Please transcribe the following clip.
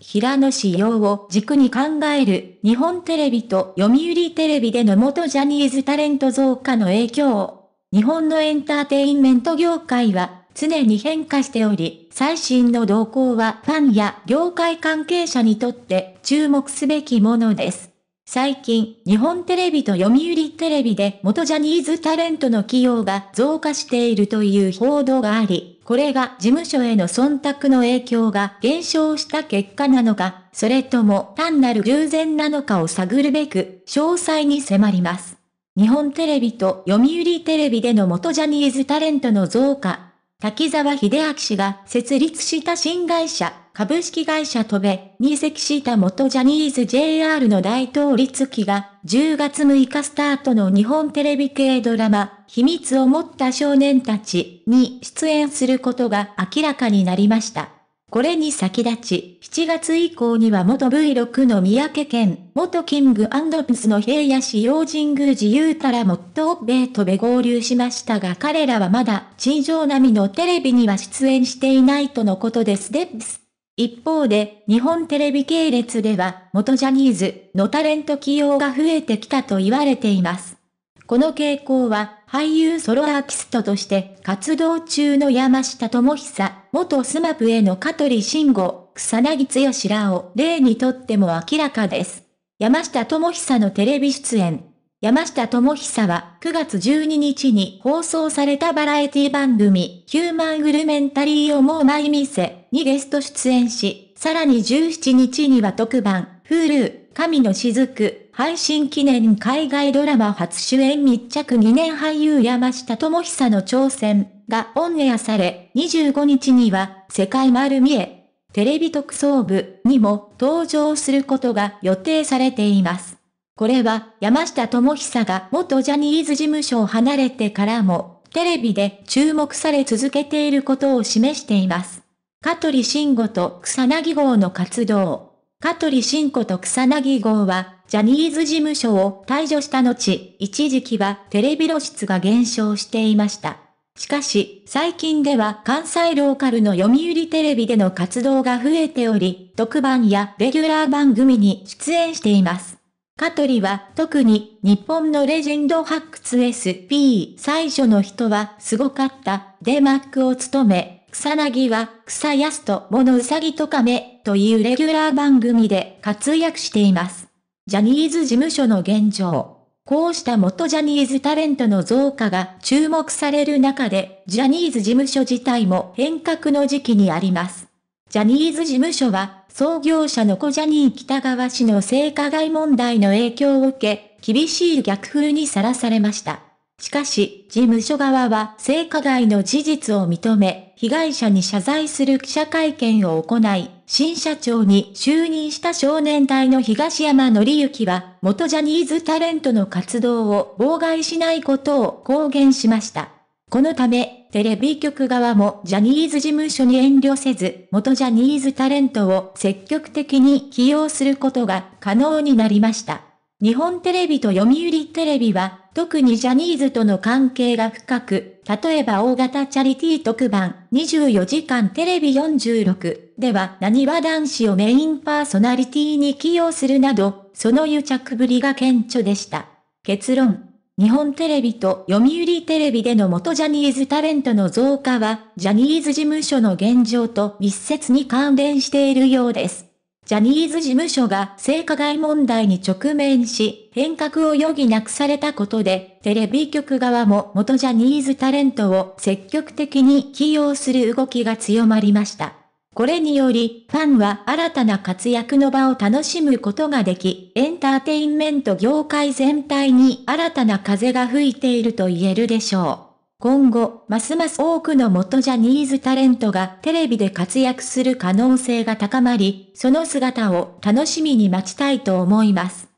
平野紫耀を軸に考える日本テレビと読売テレビでの元ジャニーズタレント増加の影響。日本のエンターテインメント業界は常に変化しており、最新の動向はファンや業界関係者にとって注目すべきものです。最近、日本テレビと読売テレビで元ジャニーズタレントの起用が増加しているという報道があり、これが事務所への忖度の影響が減少した結果なのか、それとも単なる偶然なのかを探るべく、詳細に迫ります。日本テレビと読売テレビでの元ジャニーズタレントの増加、滝沢秀明氏が設立した新会社、株式会社トベに移籍した元ジャニーズ JR の大統率期が、10月6日スタートの日本テレビ系ドラマ、秘密を持った少年たちに出演することが明らかになりました。これに先立ち、7月以降には元 V6 の三宅県、元キングプスの平野市用神宮寺ゆうたらもっと米とべ合流しましたが彼らはまだ地上並みのテレビには出演していないとのことですで一方で、日本テレビ系列では、元ジャニーズのタレント起用が増えてきたと言われています。この傾向は、俳優ソロアーティストとして活動中の山下智久、元スマップへの香取慎吾、草薙剛らを例にとっても明らかです。山下智久のテレビ出演。山下智久は9月12日に放送されたバラエティ番組ヒューマングルメンタリーをもうない店にゲスト出演し、さらに17日には特番、フールー、神の雫配信記念海外ドラマ初主演密着2年俳優山下智久の挑戦がオンエアされ、25日には世界丸見え、テレビ特捜部にも登場することが予定されています。これは山下智久が元ジャニーズ事務所を離れてからも、テレビで注目され続けていることを示しています。香取慎吾と草薙号の活動。香取慎子と草薙号は、ジャニーズ事務所を退場した後、一時期はテレビ露出が減少していました。しかし、最近では関西ローカルの読売テレビでの活動が増えており、特番やレギュラー番組に出演しています。香取は特に日本のレジェンド発掘 SP 最初の人はすごかったでマックを務め、草薙は、草安と物うさぎと亀というレギュラー番組で活躍しています。ジャニーズ事務所の現状。こうした元ジャニーズタレントの増加が注目される中で、ジャニーズ事務所自体も変革の時期にあります。ジャニーズ事務所は、創業者の小ジャニー北川氏の性加害問題の影響を受け、厳しい逆風にさらされました。しかし、事務所側は性加害の事実を認め、被害者に謝罪する記者会見を行い、新社長に就任した少年隊の東山則之は、元ジャニーズタレントの活動を妨害しないことを公言しました。このため、テレビ局側もジャニーズ事務所に遠慮せず、元ジャニーズタレントを積極的に起用することが可能になりました。日本テレビと読売テレビは特にジャニーズとの関係が深く、例えば大型チャリティー特番、24時間テレビ46では、何は男子をメインパーソナリティに起用するなど、その癒着ぶりが顕著でした。結論。日本テレビと読売テレビでの元ジャニーズタレントの増加は、ジャニーズ事務所の現状と密接に関連しているようです。ジャニーズ事務所が性加害問題に直面し、変革を余儀なくされたことで、テレビ局側も元ジャニーズタレントを積極的に起用する動きが強まりました。これにより、ファンは新たな活躍の場を楽しむことができ、エンターテインメント業界全体に新たな風が吹いていると言えるでしょう。今後、ますます多くの元ジャニーズタレントがテレビで活躍する可能性が高まり、その姿を楽しみに待ちたいと思います。